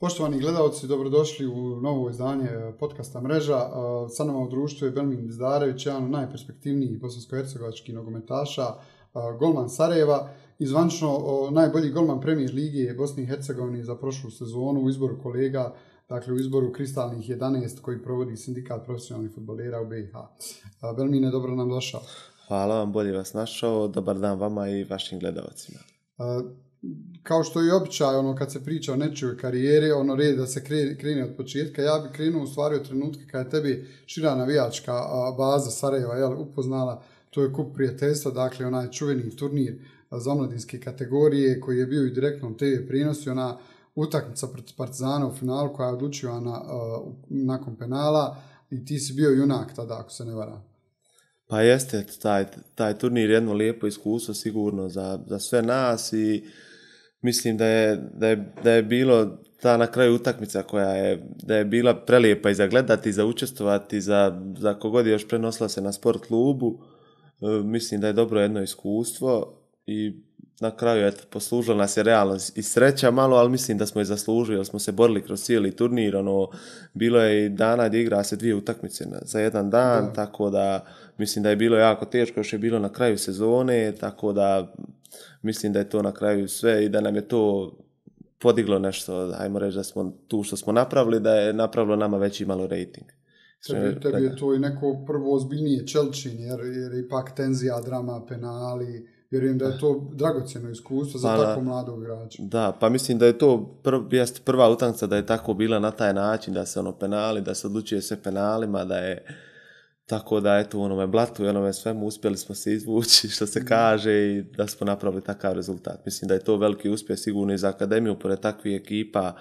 Poštovani gledalci, dobrodošli u novo izdanje e, podcasta Mreža. E, sa nama u društvu je Belmin Zdarević, jedan od najperspektivnijih bosansko-hercegovačkih nogometaša, e, golman Sarajeva i najbolji golman premijer Lige Bosni i Hercegovine za prošlu sezonu u izboru kolega dakle u izboru kristalnih 11 koji provodi sindikat profesionalnih futbolera u BiH. Belmine, dobro nam došao. Hvala vam, bolje vas našao, dobar dan vama i vašim gledalcima kao što je običaj, ono, kad se priča o nečijoj karijeri, ono, red da se krene od početka, ja bih krenuo u stvari od trenutka kada je tebi šira navijačka baza Sarajeva, jel, upoznala, to je kup prijateljstva, dakle, onaj čuveni turnir za omladinske kategorije koji je bio i direktnom TV prinosi ona utakmica protiv Partizana u finalu koja je odlučio nakon penala i ti si bio junak tada, ako se ne varam. Pa jeste, taj, turnir jedno lijepo iskustvo sigurno za, za sve nas i mislim da je, da bilo ta na kraju utakmica koja je, da je bila prelijepa i za gledati, za učestvovati, za, za kogod je još prenosila se na sport klubu. E, mislim da je dobro jedno iskustvo i na kraju eto, poslužila nas je realno i sreća malo, ali mislim da smo je zaslužili, jer smo se borili kroz cijeli turnir, ono, bilo je i dana gdje igra se dvije utakmice za jedan dan, tako da mislim da je bilo jako teško, još je bilo na kraju sezone, tako da mislim da je to na kraju sve i da nam je to podiglo nešto, ajmo reći da smo tu što smo napravili, da je napravilo nama veći malo rating. Tebi, tebi je to i neko prvo ozbiljnije Čelčin, jer, jer ipak tenzija, drama, penali, vjerujem da je to dragocjeno iskustvo za pa, tako mladog igrača. Da, pa mislim da je to prv, prva utakmica da je tako bila na taj način, da se ono penali, da se odlučuje sve penalima, da je tako da, eto, u onome blatu i onome svemu uspjeli smo se izvući, što se kaže, i da smo napravili takav rezultat. Mislim da je to veliki uspjeh sigurno i za akademiju, pored takvih ekipa,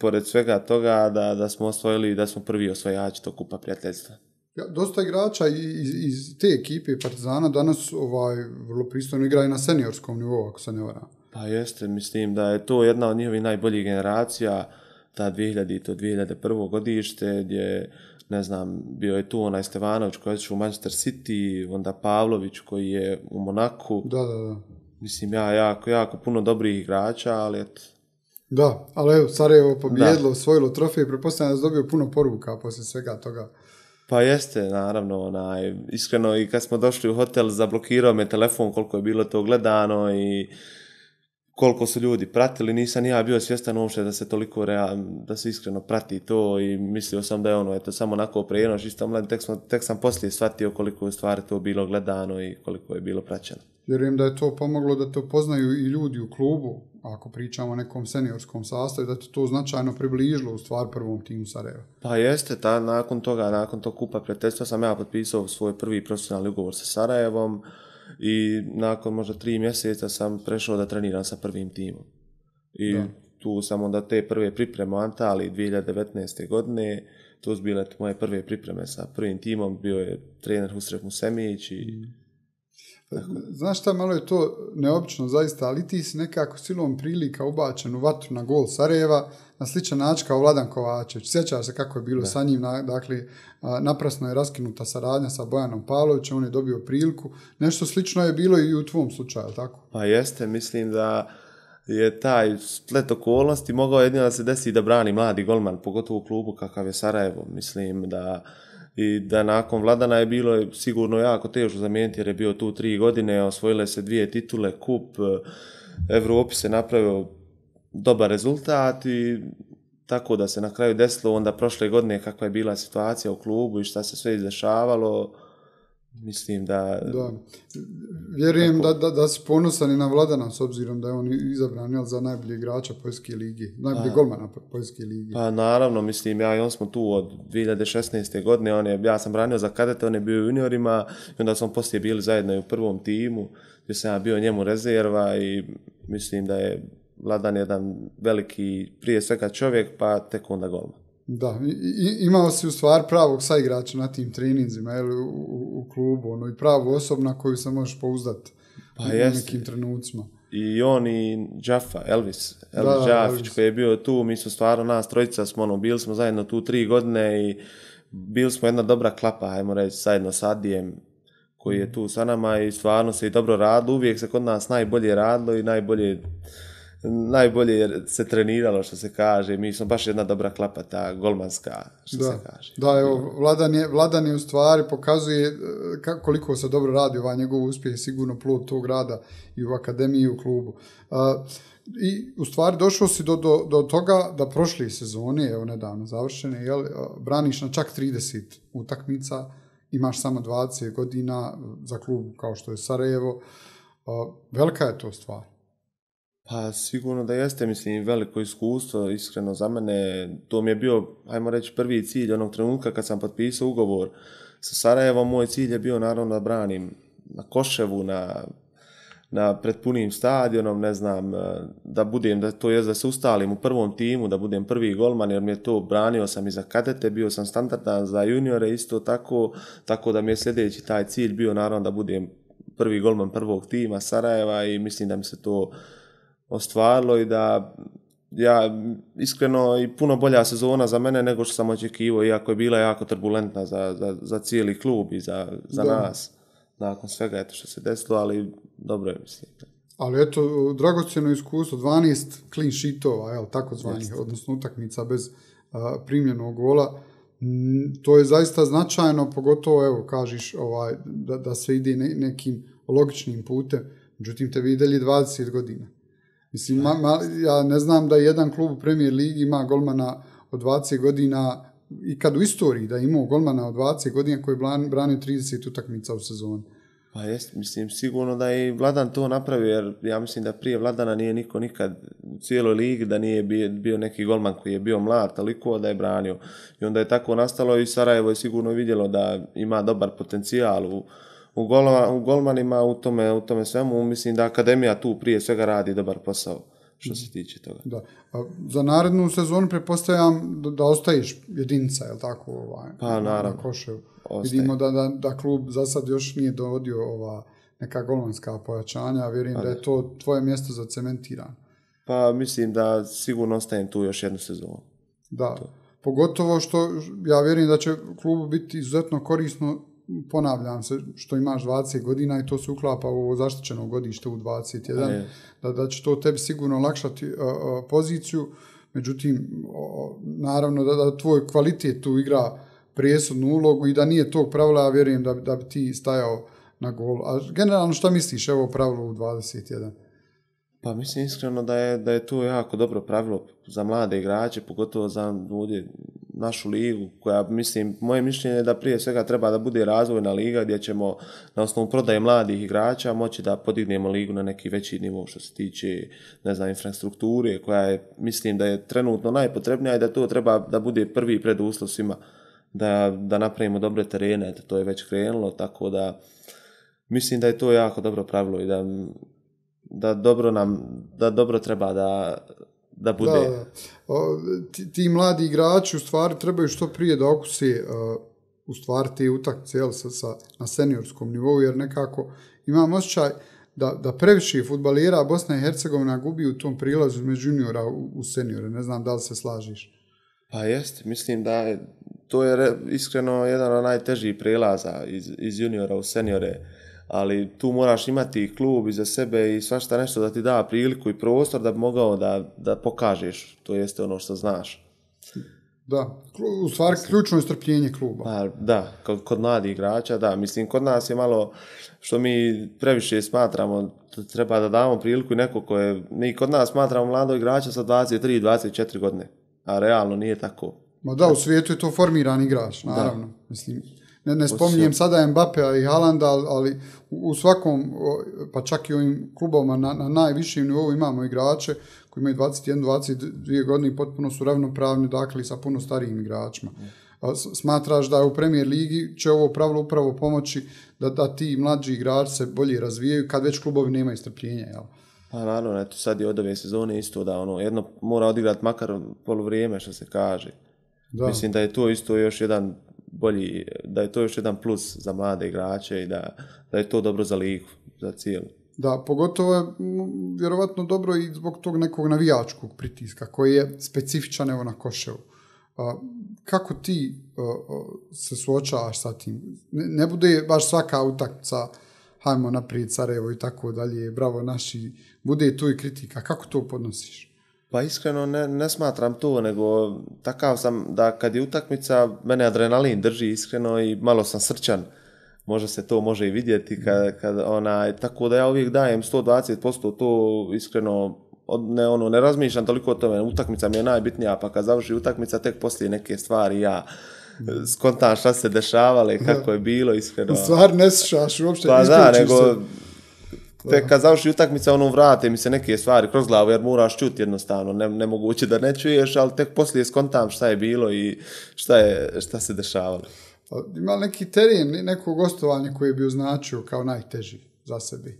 pored, svega toga da, da smo osvojili, da smo prvi osvajači tog kupa prijateljstva. Dosta igrača iz, iz te ekipe Partizana danas ovaj, vrlo pristojno igra i na seniorskom nivou, ako se ne Pa jeste, mislim da je to jedna od njihovih najboljih generacija, ta 2000 to 2001. godište, gdje ne znam, bio je tu onaj Stevanović koji je u Manchester City, onda Pavlović koji je u Monaku. Da, da, da. Mislim, ja, jako, jako puno dobrih igrača, ali eto. Da, ali evo, Sarajevo pobjedilo, osvojilo trofej i pretpostavljam da dobio puno poruka poslije svega toga. Pa jeste, naravno, onaj, iskreno i kad smo došli u hotel, zablokirao me telefon koliko je bilo to gledano i koliko su ljudi pratili, nisam ja bio svjestan uopće da se toliko da se iskreno prati to i mislio sam da je ono, samo onako prejeno isto tek, sam, tek sam poslije shvatio koliko je stvari to bilo gledano i koliko je bilo praćeno. Vjerujem da je to pomoglo da te poznaju i ljudi u klubu, ako pričamo o nekom seniorskom sastavu, da te to značajno približilo u stvar prvom timu Sarajeva. Pa jeste, ta, nakon toga, nakon tog kupa prijateljstva sam ja potpisao svoj prvi profesionalni ugovor sa Sarajevom, i nakon možda tri mjeseca sam prešao da treniram sa prvim timom. I tu sam onda te prve pripreme u Antali 2019. godine, to su bile moje prve pripreme sa prvim timom, bio je trener Husref Musemić i mm. Znaš šta, malo je to neobično zaista, ali ti si nekako silom prilika ubačen u vatru na gol Sarajeva na sličan način kao Vladan Kovačević. Sjećaš se kako je bilo sa njim, dakle, naprasno je raskinuta saradnja sa Bojanom Palovićem, on je dobio priliku. Nešto slično je bilo i u tvom slučaju, tako? Pa jeste, mislim da je taj splet okolnosti mogao jedino da se desi da brani mladi golman, pogotovo u klubu kakav je Sarajevo. Mislim da i da nakon Vladana je bilo sigurno jako teško zamijeniti jer je bio tu tri godine, osvojile se dvije titule, kup, e, Evropi se napravio dobar rezultat i tako da se na kraju desilo onda prošle godine kakva je bila situacija u klubu i šta se sve izdešavalo, Mislim da... da. Vjerujem da, da, da, i ponosani na Vladana s obzirom da je on izabran za najbolje igrača Poljske ligi, najbolje golmana Poljske ligi. Pa naravno, mislim, ja i on smo tu od 2016. godine, on je, ja sam branio za kadete, on je bio u juniorima i onda smo poslije bili zajedno i u prvom timu gdje sam ja bio njemu rezerva i mislim da je Vladan jedan veliki prije svega čovjek pa tek onda golman. Da, i, imao si u stvar pravog saigrača na tim treninzima, ili u, klubu, ono, i pravu osobu na koju se možeš pouzdati pa u nekim trenucima. I on i Jaffa, Elvis, Elvis koji je bio tu, mi smo stvarno, nas trojica smo, ono, bili smo zajedno tu tri godine i bili smo jedna dobra klapa, ajmo reći, zajedno sa Adijem, koji je tu sa nama i stvarno se i dobro radilo, uvijek se kod nas najbolje radilo i najbolje najbolje jer se treniralo što se kaže, mi smo baš jedna dobra klapa ta golmanska što da, se kaže. Da, evo, Vladan je, u stvari pokazuje e, koliko se dobro radi ovaj njegov uspjeh je sigurno plod tog rada i u akademiji i u klubu. i u stvari došao si do, toga da prošle sezone, evo nedavno završene, jel, e, braniš na čak 30 utakmica, imaš samo 20 godina e, za klub kao što je Sarajevo. Velika je to stvar. Pa sigurno da jeste, mislim, veliko iskustvo, iskreno za mene. To mi je bio, ajmo reći, prvi cilj onog trenutka kad sam potpisao ugovor sa Sarajevom. Moj cilj je bio naravno da branim na Koševu, na, na pred stadionom, ne znam, e, da budem, da to je da se ustalim u prvom timu, da budem prvi golman, jer mi je to branio sam i za kadete, bio sam standardan za juniore isto tako, tako da mi je sljedeći taj cilj bio naravno da budem prvi golman prvog tima Sarajeva i mislim da mi se to ostvarilo i da ja iskreno i puno bolja sezona za mene nego što sam očekivao, iako je bila jako turbulentna za, cijeli klub i za, nas. Nakon svega eto što se desilo, ali dobro je mislim. Ali eto, dragocjeno iskustvo, 12 clean sheetova, jel, tako odnosno utakmica bez primjenog primljenog gola. Mm, to je zaista značajno, pogotovo, evo, kažeš, ovaj, da, da se ide nekim logičnim putem. Međutim, te videli 20 godina. Mislim, ja ne znam da jedan klub u Premier Ligi ima golmana od 20 godina i kad u istoriji da je imao golmana od 20 godina koji je branio 30 utakmica u sezoni. Pa jest, mislim, sigurno da je i Vladan to napravio, jer ja mislim da prije Vladana nije niko nikad u cijeloj ligi da nije bio, bio neki golman koji je bio mlad, toliko da je branio. I onda je tako nastalo i Sarajevo je sigurno vidjelo da ima dobar potencijal u, u, u golmanima, u tome, u tome svemu, mislim da akademija tu prije svega radi dobar posao što se mhm. tiče toga. Da. A za narednu sezonu prepostavljam da, ostaješ ostajiš jedinca, je li tako? Ovaj, pa naravno. Vidimo da, klub za sad još nije dovodio ova neka golmanska pojačanja, a vjerujem pa da je to tvoje mjesto za cementiran. Pa mislim da sigurno ostajem tu još jednu sezonu. Da, pogotovo što ja vjerujem da će klubu biti izuzetno korisno ponavljam se, što imaš 20 godina i to se uklapa u zaštićeno godište u 21, e. da, će to tebi sigurno olakšati poziciju, međutim, naravno da, tvoj kvalitet tu igra presudnu ulogu i da nije tog pravila, ja vjerujem da, da bi ti stajao na gol. A generalno što misliš evo pravilo u 21? Pa mislim iskreno da je, da je to jako dobro pravilo za mlade igrače, pogotovo za ljudi našu ligu koja mislim, moje mišljenje je da prije svega treba da bude razvojna liga gdje ćemo na osnovu prodaje mladih igrača moći da podignemo ligu na neki veći nivo što se tiče ne znam, infrastrukture koja je, mislim da je trenutno najpotrebnija i da to treba da bude prvi preduslov svima da, da napravimo dobre terene, to je već krenulo, tako da mislim da je to jako dobro pravilo i da dobro nam, da dobro treba da da ti, mladi igrači u stvari trebaju što prije da okuse u stvari utakmice na seniorskom nivou, jer nekako imam osjećaj da, da previše futbalira Bosna i Hercegovina gubi u tom prilazu među juniora u, seniore. Ne znam da li se slažiš. Pa jest, mislim da to je iskreno jedan od najtežih prelaza iz, iz juniora u seniore ali tu moraš imati klub iza sebe i svašta nešto da ti da priliku i prostor da bi mogao da, pokažeš, to jeste ono što znaš. Da, u stvari ključno je strpljenje kluba. Pa, da, kod, kod mladih igrača, da, mislim kod nas je malo što mi previše smatramo, treba da damo priliku i neko koje, mi kod nas smatramo mladog igrača sa 23 24 godine, a realno nije tako. Ma da, u svijetu je to formiran igrač, naravno. Mislim, ne, spominjem sada mbapea i Halanda, ali u svakom, pa čak i u ovim klubovima na, najvišem nivou imamo igrače koji imaju 21, 22 godine i potpuno su ravnopravni, dakle, sa puno starijim igračima. Mm. Smatraš da u premijer ligi će ovo pravilo upravo pomoći da, da ti mlađi igrači se bolje razvijaju kad već klubovi nemaju strpljenja, jel? Pa naravno, eto sad i od ove sezone isto da ono, jedno mora odigrati makar poluvrijeme što se kaže. Mislim da je to isto još jedan bolji, da je to još jedan plus za mlade igrače i da, da je to dobro za ligu, za cijelu. Da, pogotovo je vjerovatno dobro i zbog tog nekog navijačkog pritiska koji je specifičan evo na Koševu. Kako ti se suočavaš sa tim? Ne bude baš svaka utakmica hajmo naprijed Sarajevo i tako dalje, bravo naši, bude tu i kritika. Kako to podnosiš? Pa iskreno ne, smatram to, nego takav sam da kad je utakmica, mene adrenalin drži iskreno i malo sam srčan. Možda se to može i vidjeti, kad, tako da ja uvijek dajem 120%, to iskreno ne, ono, ne razmišljam toliko o tome, utakmica mi je najbitnija, pa kad završi utakmica, tek poslije neke stvari ja skontam šta se dešavale, kako je bilo, iskreno. Stvar ne uopšte, pa da, tek kad završi utakmica, ono vrate mi se neke stvari kroz glavu, jer moraš čuti jednostavno, ne, nemoguće da ne čuješ, ali tek poslije skontam šta je bilo i šta, se dešavalo. Pa, ima neki teren, neko gostovanje koje bi označio kao najteži za sebi?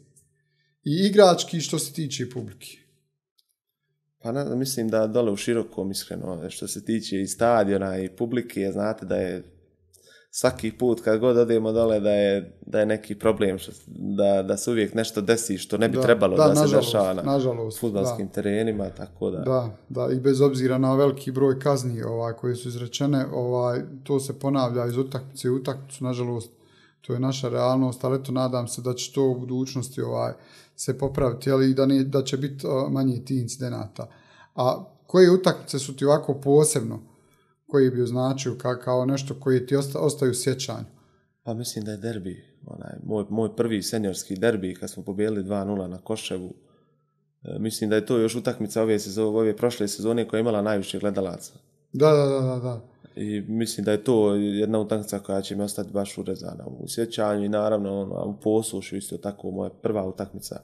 I igrački što se tiče publike. Pa ne, mislim da dole u širokom, iskreno, što se tiče i stadiona i publike, znate da je svaki put kad god odemo dole da je, neki problem, što, da, se uvijek nešto desi što ne bi trebalo da, nažalost, se dešava na nažalost, futbalskim terenima, tako da. Da, da, i bez obzira na veliki broj kazni ovaj, koje su izrečene, ovaj, to se ponavlja iz utakmice u utakmicu, nažalost, to je naša realnost, ali eto nadam se da će to u budućnosti ovaj, se popraviti, ali da, da će biti manje ti incidenata. A koje utakmice su ti ovako posebno? koji bi označio kao nešto koji ti ostaju u sjećanju? Pa mislim da je derbi, onaj, moj, prvi seniorski derbi kad smo pobijeli 2-0 na Koševu. E, mislim da je to još utakmica ove, sezone, ove prošle sezone koja je imala najviše gledalaca. Da, da, da, da, I mislim da je to jedna utakmica koja će mi ostati baš urezana u sjećanju i naravno ono, u poslušu isto tako moja prva utakmica.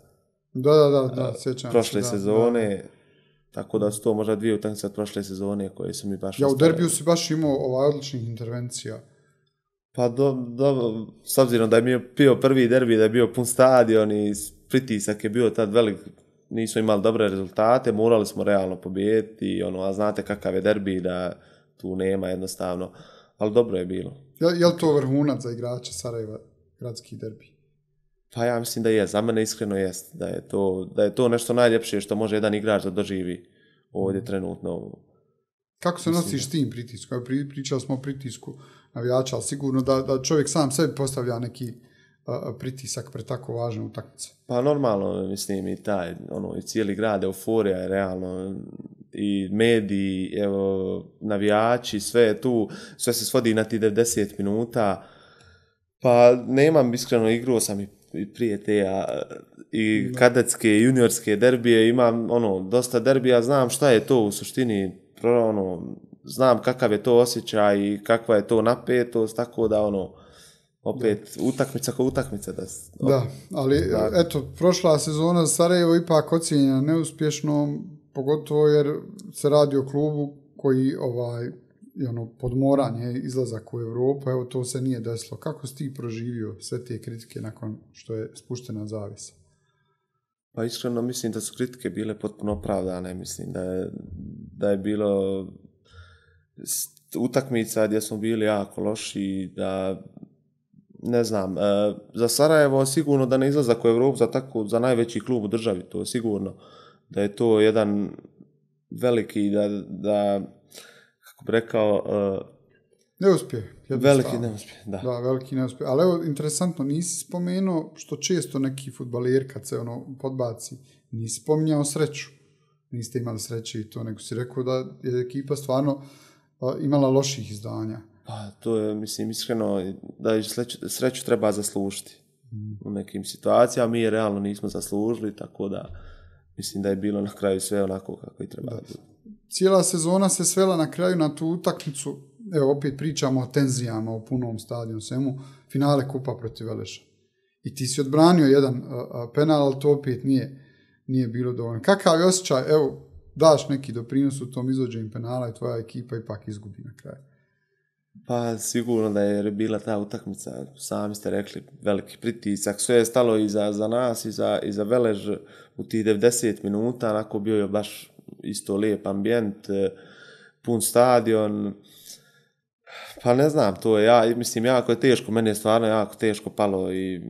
Da, da, da, da Prošle sezone, tako da su to možda dvije utakmice od prošle sezone koje su mi baš... Ja u derbiju si baš imao ovaj odličnih intervencija. Pa do, s obzirom da je bio, prvi derbi, da je bio pun stadion i pritisak je bio tad velik, nismo imali dobre rezultate, morali smo realno pobijediti, ono, a znate kakav je derbi da tu nema jednostavno, ali dobro je bilo. Je, li to vrhunac za igrača Sarajeva, gradski derbi? Pa ja mislim da je, za mene iskreno jest, da je to, da je to nešto najljepše što može jedan igrač da doživi ovdje mhm. trenutno. Kako se nosiš s tim pritiskom? pričali smo o pritisku navijača, ali sigurno da, da čovjek sam sebi postavlja neki pritisak pre tako važne utakmice. Pa normalno, mislim, i taj, ono, cijeli grad, euforija je realno, i mediji, evo, navijači, sve je tu, sve se svodi na ti 90 minuta, pa nemam iskreno igruo sam i i prije i kadetske i juniorske derbije, imam ono, dosta derbija, znam šta je to u suštini, ono, znam kakav je to osjećaj i kakva je to napetost, tako da ono, opet utakmica ko utakmica. Da, ono, da ali eto, prošla sezona Sarajevo ipak ocijenjena neuspješno, pogotovo jer se radi o klubu koji ovaj i ono podmoranje, izlazak u Europu, evo to se nije desilo. Kako si ti proživio sve te kritike nakon što je spuštena zavisa? Pa iskreno mislim da su kritike bile potpuno opravdane, mislim da je, da je bilo utakmica gdje smo bili jako loši, da ne znam, e, za Sarajevo sigurno da ne izlazak u Europu za, tako, za najveći klub u državi, to je sigurno da je to jedan veliki, da, da rekao... E, ne uspije. Veliki neuspjeh, da. veliki neuspjeh. Ali evo, interesantno, nisi spomenuo što često neki futbaler kad se ono podbaci, nisi spominjao sreću. Niste imali sreće i to, nego si rekao da je ekipa stvarno imala loših izdanja. Pa, to je, mislim, iskreno, da sreću, sreću treba zaslužiti u mm. nekim situacijama. Mi je realno nismo zaslužili, tako da mislim da je bilo na kraju sve onako kako i treba cijela sezona se svela na kraju na tu utakmicu, evo opet pričamo o tenzijama, o punom stadionu, svemu, finale kupa protiv Veleša. I ti si odbranio jedan penal, ali to opet nije, nije bilo dovoljno. Kakav je osjećaj, evo, daš neki doprinos u tom izvođenju penala i tvoja ekipa ipak izgubi na kraju? Pa sigurno da je bila ta utakmica, sami ste rekli, veliki pritisak, sve je stalo i za, nas i za, i za Velež u tih 90 minuta, onako bio je baš isto lijep ambijent, e, pun stadion, pa ne znam, to je, ja, mislim, jako je teško, meni je stvarno jako teško palo i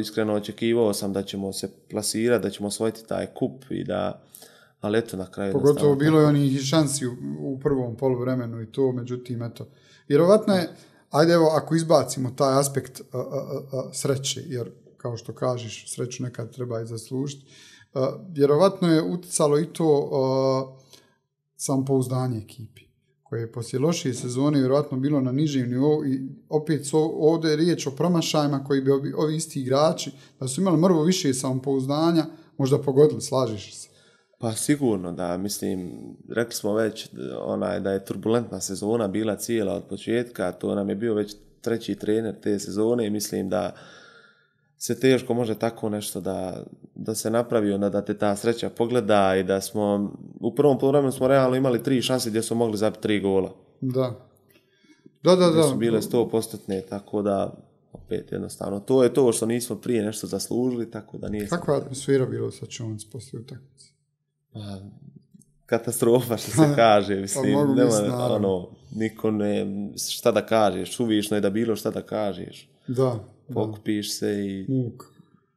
iskreno očekivao sam da ćemo se plasirati, da ćemo osvojiti taj kup i da, ali eto na kraju... Pogotovo bilo je onih šansi u, u prvom poluvremenu i to, međutim, eto, vjerovatno je, ajde evo, ako izbacimo taj aspekt sreće, jer kao što kažeš, sreću nekad treba i zaslužiti, Vjerovatno je utjecalo i to samopouzdanje ekipi koje je poslije lošije sezone vjerojatno bilo na nižem nivou i opet ovdje je riječ o promašajima koji bi ovi, isti igrači, da su imali mnogo više samopouzdanja, možda pogodili, slažeš se? Pa sigurno da, mislim, rekli smo već onaj, da je turbulentna sezona bila cijela od početka, to nam je bio već treći trener te sezone i mislim da se teško može tako nešto da, se napravi, onda da te ta sreća pogleda i da smo, u prvom programu smo realno imali tri šanse gdje smo mogli zabiti tri gola. Da. Da, da, da. su bile sto postotne, tako da, opet jednostavno, to je to što nismo prije nešto zaslužili, tako da nije... Kakva atmosfera bilo sa Čonac poslije utakmice? Pa, katastrofa što se kaže, mislim, pa nema, ono, niko ne, šta da kažeš, suvišno je da bilo šta da kažeš. Da. Pokupiš se i... Muk.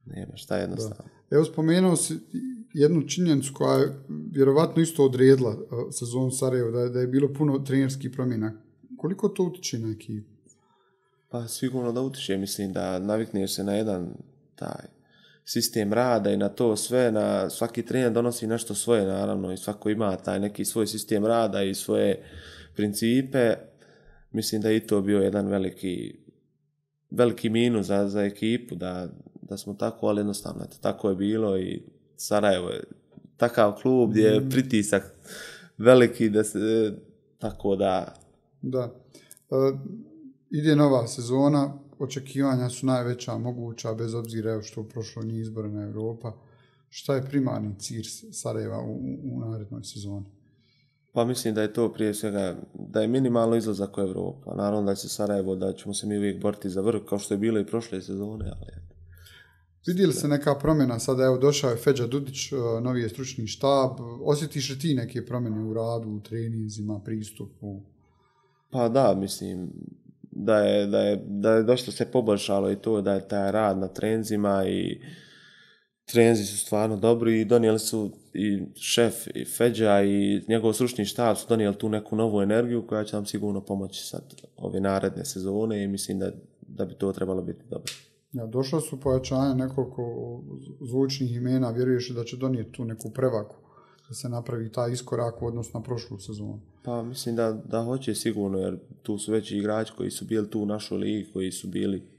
Nema šta jednostavno. Evo spomenuo si jednu činjenicu koja je vjerovatno isto odredila e, sezonu Sarajeva da je, bilo puno trenerskih promjena. Koliko to utiče na Pa sigurno da utiče, mislim da navikneš se na jedan taj sistem rada i na to sve, na svaki trener donosi nešto svoje naravno i svako ima taj neki svoj sistem rada i svoje principe, mislim da je i to bio jedan veliki, minus za, ekipu, da, smo tako, ali jednostavno, tako je bilo i Sarajevo je takav klub gdje je mm. pritisak veliki da se, tako da... Da. E, ide nova sezona, očekivanja su najveća moguća, bez obzira što u prošlo nije izborna Europa. Šta je primarni cilj Sarajeva u narednoj sezoni? Pa mislim da je to prije svega, da je minimalno izlazak u Europu. Naravno da se Sarajevo, da ćemo se mi uvijek boriti za vrh, kao što je bilo i prošle sezone, ali... Vidjeli se neka promjena, sada evo došao je Feđa Dudić, e, novi je stručni štab, osjetiš li ti neke promjene u radu, u treninzima, pristupu? Pa da, mislim, da je, da se poboljšalo i to, da je taj rad na trenzima i trenzi su stvarno dobri i donijeli su i šef i Feđa i njegov stručni štab su donijeli tu neku novu energiju koja će nam sigurno pomoći sad ove naredne sezone i mislim da, da bi to trebalo biti dobro. Ja, došla su pojačanja nekoliko zvučnih imena, vjeruješ da će donijeti tu neku prevaku da se napravi taj iskorak u odnosu na prošlu sezonu? Pa mislim da, da hoće sigurno jer tu su veći igrači koji su bili tu u našoj ligi, koji su bili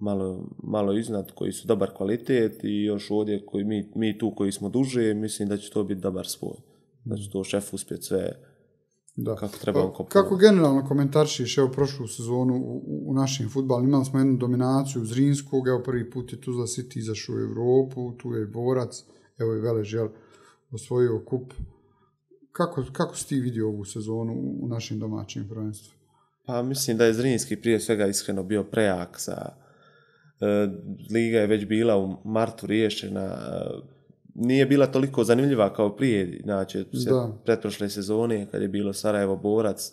malo, malo iznad, koji su dobar kvalitet i još ovdje koji mi, tu koji smo duže, mislim da će to biti dobar spoj. Da će mm. to šef uspjeti sve da. kako treba pa, Kako generalno komentaršiš evo prošlu sezonu u, našim našem futbalu? Imali smo jednu dominaciju Zrinskog, evo prvi put je tu za City izašao u Europu, tu je Borac, evo i Velež, osvojio kup. Kako, kako si ti vidio ovu sezonu u našim domaćem prvenstvu? Pa mislim da je Zrinski prije svega iskreno bio prejak E, liga je već bila u martu riješena, e, nije bila toliko zanimljiva kao prije, znači, se pretprošle sezone kad je bilo Sarajevo borac,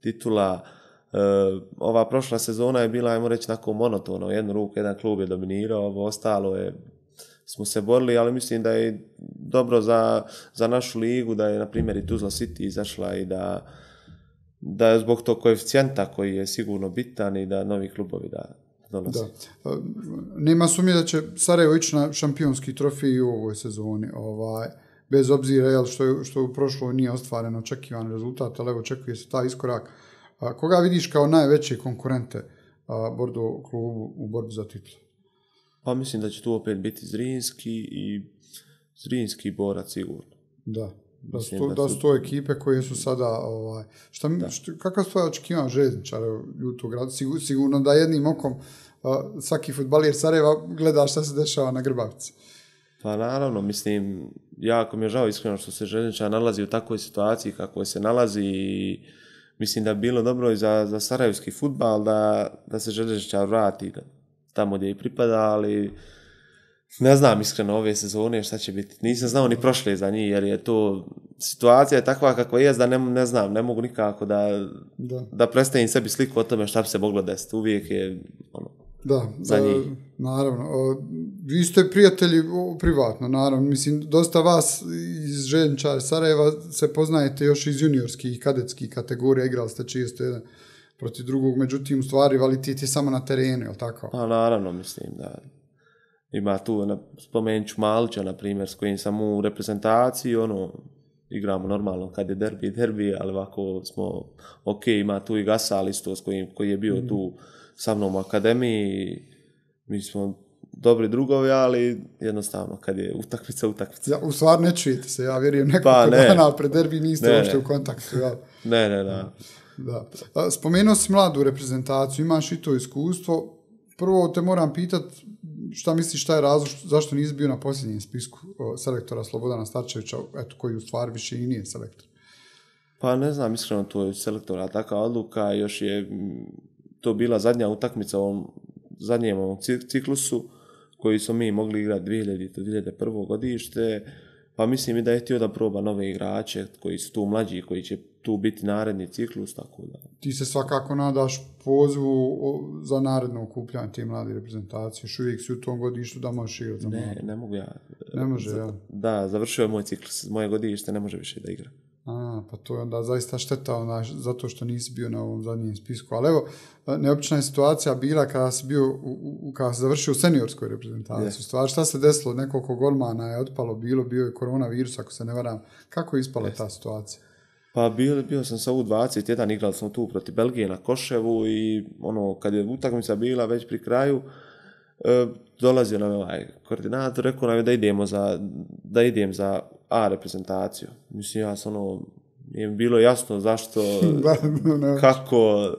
titula, e, ova prošla sezona je bila, ajmo reći, onako monotono, jednu ruku, jedan klub je dominirao, ovo ostalo je, smo se borili, ali mislim da je dobro za, našu ligu, da je, na primjer, i Tuzla City izašla i da da je zbog tog koeficijenta koji je sigurno bitan i da novi klubovi da da. E, nema sumnje da će Sarajevo ići na šampionski trofej u ovoj sezoni. Ovaj, bez obzira jel, što, je, što u prošlo nije ostvaren očekivan rezultat, ali evo očekuje se taj iskorak. Koga vidiš kao najveće konkurente Bordo klubu u borbi za titlu? Pa mislim da će tu opet biti Zrinski i Zrinski borac sigurno. Da. Da su, to, ekipe koje su sada, ovaj, šta, mi, šta, kakav u tu gradu, sigurno da jednim okom uh, svaki futbalir Sarajeva gleda šta se dešava na Grbavici. Pa naravno, mislim, jako mi je žao iskreno što se željezničar nalazi u takvoj situaciji kako se nalazi i mislim da bi bilo dobro i za, za sarajevski futbal da, da se željezničar vrati tamo gdje i pripada, ali ne znam iskreno ove sezone šta će biti. Nisam znao ni prošle za njih jer je to situacija je takva kakva je da ne, znam, ne mogu nikako da, da. predstavim sebi sliku o tome šta bi se moglo desiti. Uvijek je ono, da, za njih. naravno. Vi ste prijatelji privatno, naravno. Mislim, dosta vas iz Željenčara Sarajeva se poznajete još iz juniorskih i kadetskih kategorija. Igrali ste čisto jedan protiv drugog, međutim, u stvari, rivalitet je samo na terenu, je li tako? A pa naravno, mislim, da. Ima tu, na, spomenut ću Malća, na primjer, s kojim sam u reprezentaciji, ono, igramo normalno kad je derbi, derbi, ali ovako smo, ok, ima tu i Gasal isto kojim, koji je bio mhm. tu sa mnom u akademiji, mi smo dobri drugovi, ali jednostavno, kad je utakmica, utakmica. Ja, u stvar ne čujete se, ja vjerujem pa nekoliko ne. pred derbi niste u kontaktu. ne, ne, Spomenuo si mladu reprezentaciju, imaš i to iskustvo. Prvo te moram pitati, šta misliš, šta je razlog, zašto nisi bio na posljednjem spisku selektora Slobodana Starčevića, eto, koji u stvari više i nije selektor? Pa ne znam, iskreno to je selektora takva odluka, još je to bila zadnja utakmica u ovom zadnjem ciklusu koji smo mi mogli igrati 2000-2001. godište, pa mislim i da je htio da proba nove igrače koji su tu mlađi, koji će tu biti naredni ciklus, tako da. Ti se svakako nadaš pozvu za naredno okupljanje te mlade reprezentacije, još uvijek si u tom godištu da možeš igrati Ne, ne mogu ja. Ne može, Da, završio je moj ciklus, moje godište ne može više da igra. A, pa to je onda zaista šteta zato što nisi bio na ovom zadnjem spisku. Ali evo, e, neobična je situacija bila kada si bio, u, kada završio u seniorskoj reprezentaciji. Stvar, šta se desilo? Nekoliko golmana je otpalo, bilo, bio je koronavirus, ako se ne varam. Kako je ispala ta situacija? Pa bio, bio sam sa U21, igrali smo tu protiv Belgije na Koševu i ono, kad je utakmica bila već pri kraju, e, dolazio nam ovaj koordinator, rekao nam je da idemo da idem za A reprezentaciju. Mislim, ja sam ono, nije bilo jasno zašto, kako,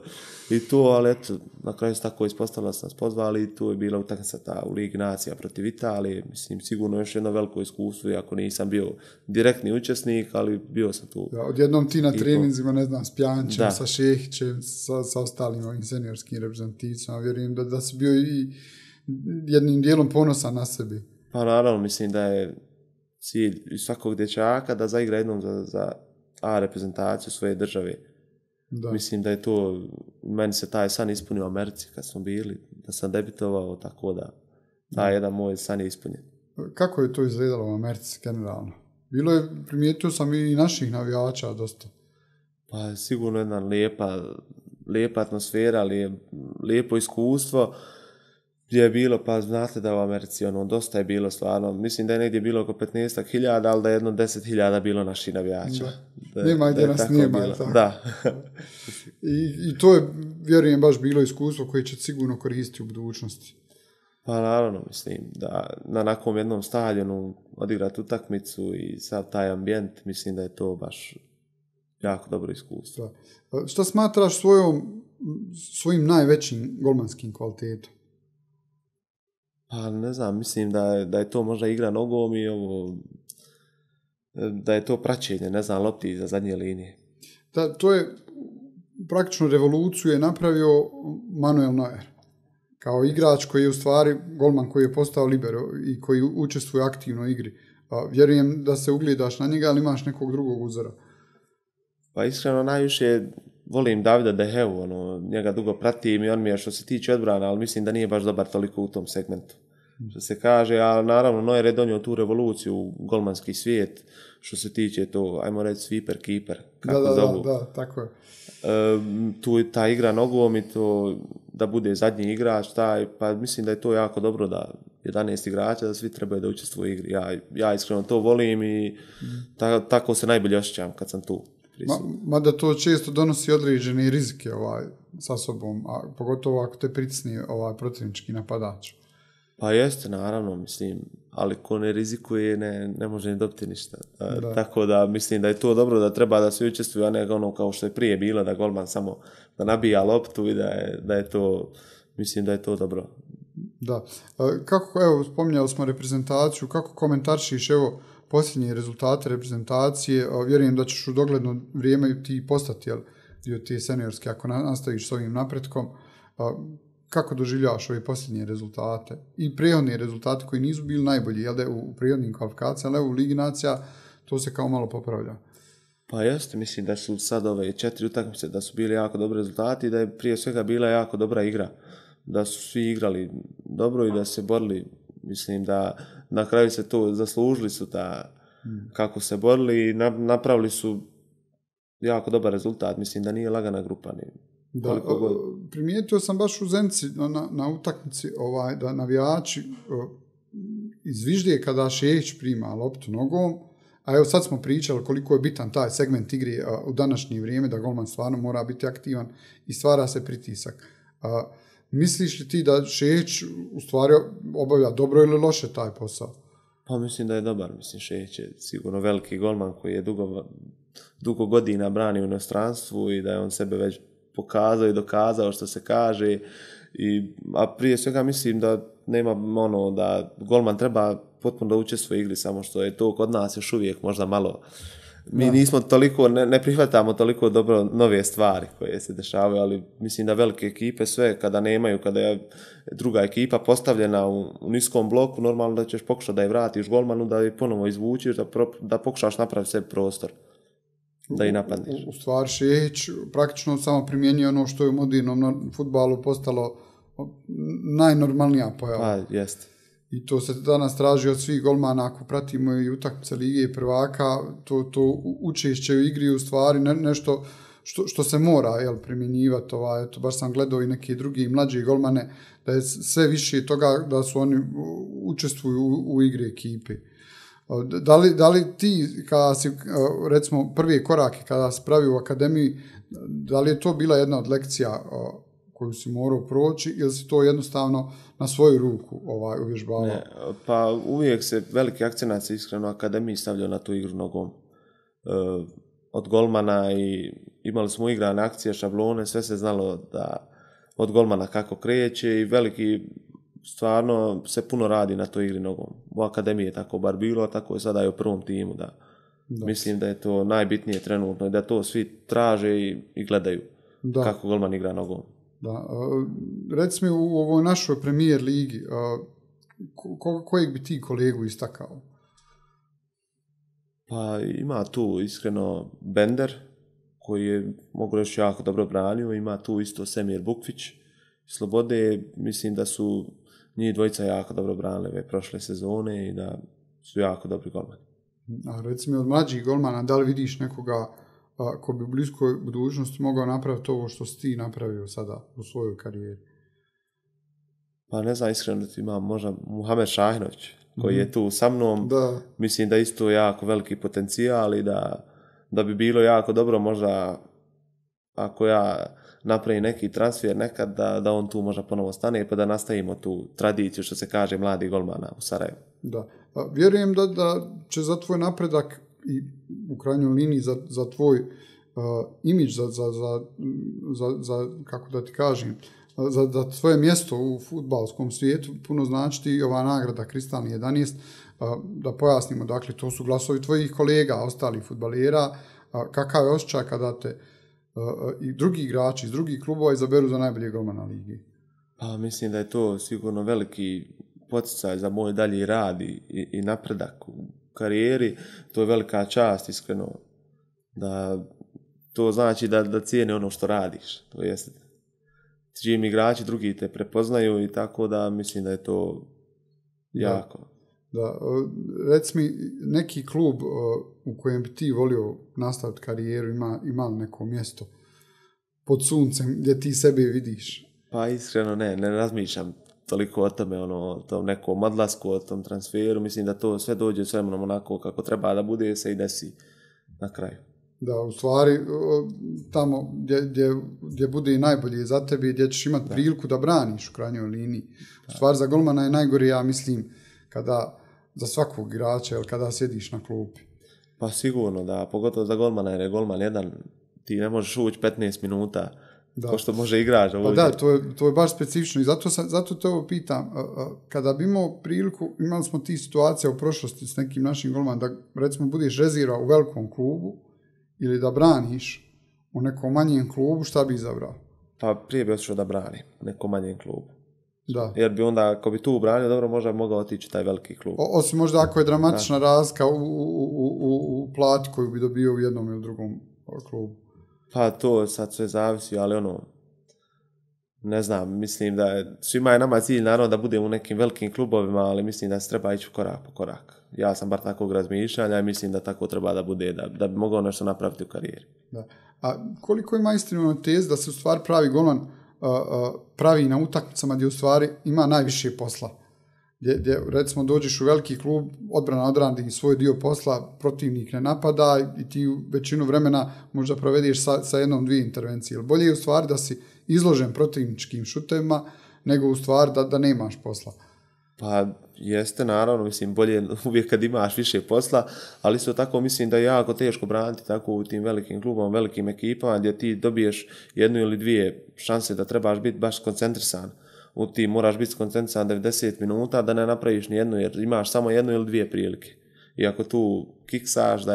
i tu, ali eto, na kraju tako ispostavila sam i tu je bila utakmica ta u Ligi Nacija protiv Italije, mislim sigurno još jedno veliko iskustvo, iako nisam bio direktni učesnik, ali bio sam tu. Da, odjednom ti na treninzima, ne znam, s Pjančem, sa Šehićem, sa, ostalim ovim seniorskim vjerujem da, da si bio i jednim dijelom ponosan na sebi. Pa naravno, mislim da je cilj svakog dječaka da zaigra jednom za, za A reprezentaciju svoje države da. Mislim da je to, meni se taj san ispunio u Americi kad smo bili, da sam debitovao, tako da taj jedan moj san je ispunjen. Kako je to izgledalo u Americi generalno? Bilo je, primijetio sam i naših navijača dosta. Pa sigurno jedna lijepa, lijepa atmosfera, ali lijepo iskustvo gdje je bilo, pa znate da u Americi ono, dosta je bilo stvarno, mislim da je negdje bilo oko 15 hiljada, ali da je jedno 10 hiljada bilo naših navijača. nema gdje nas nema. I, to je, vjerujem, baš bilo iskustvo koje će sigurno koristiti u budućnosti. Pa naravno, mislim, da na nekom jednom stadionu odigrati utakmicu i sav taj ambijent, mislim da je to baš jako dobro iskustvo. Što pa Šta smatraš svojom, svojim najvećim golmanskim kvalitetom? Pa ne znam, mislim da je, da je to možda igra nogom i ovo, da je to praćenje, ne znam, lopti za zadnje linije. Da, to je praktično revoluciju je napravio Manuel Neuer. Kao igrač koji je u stvari, golman koji je postao libero i koji učestvuje aktivno u igri. Pa vjerujem da se ugledaš na njega, ali imaš nekog drugog uzora. Pa iskreno najviše volim Davida Deheu, ono, njega dugo pratim i on mi je što se tiče odbrana, ali mislim da nije baš dobar toliko u tom segmentu. Što se kaže, a naravno Neuer je donio tu revoluciju u golmanski svijet, što se tiče to, ajmo reći sweeper, keeper, kako da, da, Da, tako je. tu je ta igra nogom i to da bude zadnji igrač, taj, pa mislim da je to jako dobro da 11 igrača, da svi trebaju da učestvuju u igri. Ja, ja iskreno to volim i mhm. tako se najbolje osjećam kad sam tu. Mada to često donosi određene rizike ovaj, sa sobom, a pogotovo ako te pritisni ovaj protivnički napadač. Pa jeste, naravno, mislim, ali ko ne rizikuje ne, ne može ni dobiti ništa. E, tako da mislim da je to dobro da treba da se učestvuju, a ne ono kao što je prije bilo, da golman samo da nabija loptu i da je, to, mislim da je to dobro. Da. E, kako, evo, spominjali smo reprezentaciju, kako komentaršiš, evo, posljednje rezultate reprezentacije, vjerujem da ćeš u dogledno vrijeme ti postati jel, dio te seniorske ako nastaviš s ovim napretkom. Kako doživljavaš ove posljednje rezultate i prirodni rezultate koji nisu bili najbolji, jel da u prirodnim kvalifikacijama, ali u Ligi Nacija to se kao malo popravlja. Pa jeste, mislim da su sad ove četiri utakmice da su bili jako dobri rezultati i da je prije svega bila jako dobra igra. Da su svi igrali dobro i da se borili Mislim da na kraju se to zaslužili su da mm. kako se borili i napravili su jako dobar rezultat. Mislim da nije lagana grupa. Ni da, primijetio sam baš u Zenci na, na utakmici ovaj, da navijači izviždije kada Šeć prima loptu nogom, a evo sad smo pričali koliko je bitan taj segment igre u današnje vrijeme, da golman stvarno mora biti aktivan i stvara se pritisak misliš li ti da Šeć u stvari obavlja dobro ili loše taj posao? Pa mislim da je dobar, mislim Šeć je sigurno veliki golman koji je dugo, godina brani u inostranstvu i da je on sebe već pokazao i dokazao što se kaže. I, a prije svega mislim da nema ono da golman treba potpuno da uče svoj igri, samo što je to kod nas još uvijek možda malo mi nismo toliko, ne, prihvatamo toliko dobro nove stvari koje se dešavaju, ali mislim da velike ekipe sve kada nemaju, kada je druga ekipa postavljena u, niskom bloku, normalno da ćeš pokušati da je vratiš golmanu, da je ponovo izvučiš, da, da pokušaš napraviti sve prostor da i napadneš. U, stvari Šehić praktično samo primjenjuje ono što je u modernom futbalu postalo najnormalnija pojava. Pa, jeste i to se danas traži od svih golmana ako pratimo i utakmice Lige i prvaka, to, to učešće u igri u stvari nešto što, se mora jel, primjenjivati. Ovaj, eto, baš sam gledao i neke drugi mlađi golmane, da je sve više toga da su oni učestvuju u, igri ekipi. Da li, ti, kada si, recimo, prvi korak kada si pravi u akademiji, da li je to bila jedna od lekcija koju si morao proći ili si to jednostavno na svoju ruku ovaj, pa uvijek se veliki akcenat iskreno akademiji stavljao na tu igru nogom. E, od golmana i imali smo igrane akcije, šablone, sve se znalo da od golmana kako kreće i veliki stvarno se puno radi na toj igri nogom. U akademiji je tako bar bilo, a tako je sada i u prvom timu da Mislim da je to najbitnije trenutno i da to svi traže i, gledaju kako golman igra nogom. Da. recimo mi u ovoj našoj premijer ligi, kojeg bi ti kolegu istakao? Pa ima tu iskreno Bender, koji je, mogu reći, jako dobro branio. Ima tu isto Semir Bukvić. Slobode, mislim da su njih dvojica jako dobro branile prošle sezone i da su jako dobri golmani. A recimo od mlađih golmana, da li vidiš nekoga pa ako bi u bliskoj budućnosti mogao napraviti ovo što si ti napravio sada u svojoj karijeri? Pa ne znam, iskreno ti imam možda Muhamed Šahinović, koji je mhm. tu sa mnom. Mislim da isto jako veliki potencijal i da, bi bilo jako dobro možda ako ja napravim neki transfer nekad, da, on tu možda ponovo stane pa da nastavimo tu tradiciju što se kaže mladi golmana u Sarajevu. Da. Pa vjerujem da će za tvoj napredak i u krajnjoj liniji za, tvoj uh, imidž, za, za, kako da ti kažem, uh, za, za svoje mjesto u futbalskom svijetu puno znači i ova nagrada Kristalni 11, uh, da pojasnimo, dakle, to su glasovi tvojih kolega, ostalih futbalera, uh, kakav je osjećaj kada te i drugi igrači iz drugih klubova izaberu za najboljeg na ligi? Pa mislim da je to sigurno veliki poticaj za moj dalji rad i, i napredak u karijeri, to je velika čast, iskreno. Da, to znači da, da cijene ono što radiš, to jest čim igrači drugi te prepoznaju i tako da mislim da je to jako. Da, mi neki klub u kojem bi ti volio nastaviti karijeru ima, ima neko mjesto pod suncem gdje ti sebe vidiš? Pa iskreno ne, ne razmišljam toliko o tome, ono, o tom nekom odlasku, o tom transferu, mislim da to sve dođe s onako kako treba da bude, se i desi na kraju. Da, u stvari, tamo gdje, gdje, bude i najbolje za tebe, gdje ćeš imati priliku da braniš u krajnjoj liniji. U stvari, za golmana je najgori, ja mislim, kada za svakog igrača, ili kada sjediš na klupi. Pa sigurno, da, pogotovo za golmana, jer je golman jedan, ti ne možeš ući 15 minuta, da. što može igrač. pa da, to je, to baš specifično i zato, sam, zato te ovo pitam. Kada bi imao priliku, imali smo ti situacija u prošlosti s nekim našim golman, da recimo budeš rezira u velikom klubu ili da braniš u nekom manjem klubu, šta bi izabrao? Pa prije bi otišao da brani u nekom manjem klubu. Da. Jer bi onda, ako bi tu ubranio, dobro, možda bi mogao otići taj veliki klub. O, osim možda ako je dramatična razlika u, u, u, plati koju bi dobio u jednom ili drugom klubu. Pa to sad sve zavisi, ali ono, ne znam, mislim da je, svima je nama cilj naravno da bude u nekim velikim klubovima, ali mislim da se treba ići korak po korak. Ja sam bar tako razmišljanja i mislim da tako treba da bude, da, da bi mogao nešto napraviti u karijeri. Da. A koliko ima istinu ono tez da se u stvari pravi golman pravi na utakmicama gdje u stvari ima najviše posla? gdje, recimo dođeš u veliki klub, odbrana odradi svoj dio posla, protivnik ne napada i ti većinu vremena možda provediš sa, sa jednom dvije intervencije. Jer bolje je u stvari da si izložen protivničkim šutevima nego u stvari da, da nemaš posla. Pa jeste naravno, mislim bolje uvijek kad imaš više posla, ali isto tako mislim da je jako teško braniti tako u tim velikim klubom, velikim ekipama gdje ti dobiješ jednu ili dvije šanse da trebaš biti baš koncentrisan ti moraš biti skoncentrisan 90 minuta da ne napraviš ni jednu jer imaš samo jednu ili dvije prilike. I ako tu kiksaš da,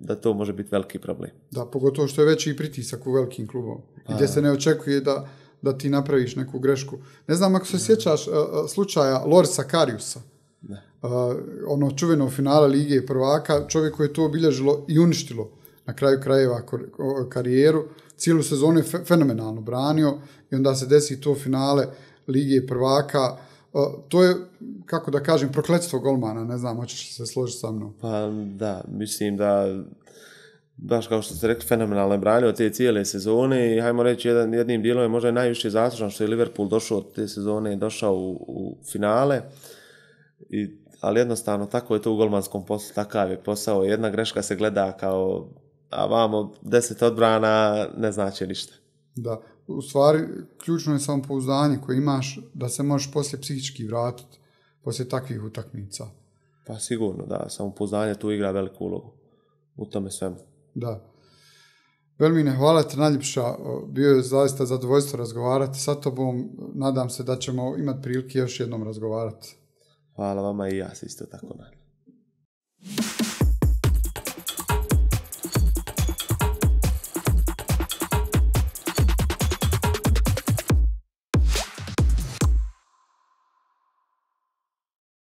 da to može biti veliki problem. Da, pogotovo što je veći i pritisak u velikim klubom. Pa gdje se ne očekuje da, ti napraviš neku grešku. Ne znam ako se sjećaš e, e, slučaja Lorisa Kariusa. E, ono čuveno finala Lige prvaka, čovjek koji je to obilježilo i uništilo na kraju krajeva karijeru, cijelu sezonu je fenomenalno branio i onda se desi to finale Lige prvaka, to je, kako da kažem, prokletstvo golmana, ne znam, hoćeš se složiti sa mnom. Pa, da, mislim da, baš kao što ste rekli, fenomenalno je od te cijele sezone i hajmo reći, jedan, jednim dijelom je možda najviše zaslužan što je Liverpool došao od te sezone i došao u, finale. I, ali jednostavno, tako je to u golmanskom poslu, takav je posao. Jedna greška se gleda kao, a vamo deset odbrana ne znači ništa. Da, u stvari ključno je samopouzdanje koje imaš da se možeš poslije psihički vratiti poslije takvih utakmica. Pa sigurno, da, samopouzdanje tu igra veliku ulogu u tome svemu. Da. hvala ti najljepša. Bio je zaista zadovoljstvo razgovarati sa tobom. Nadam se da ćemo imati prilike još jednom razgovarati. Hvala vama i ja se isto tako nadam.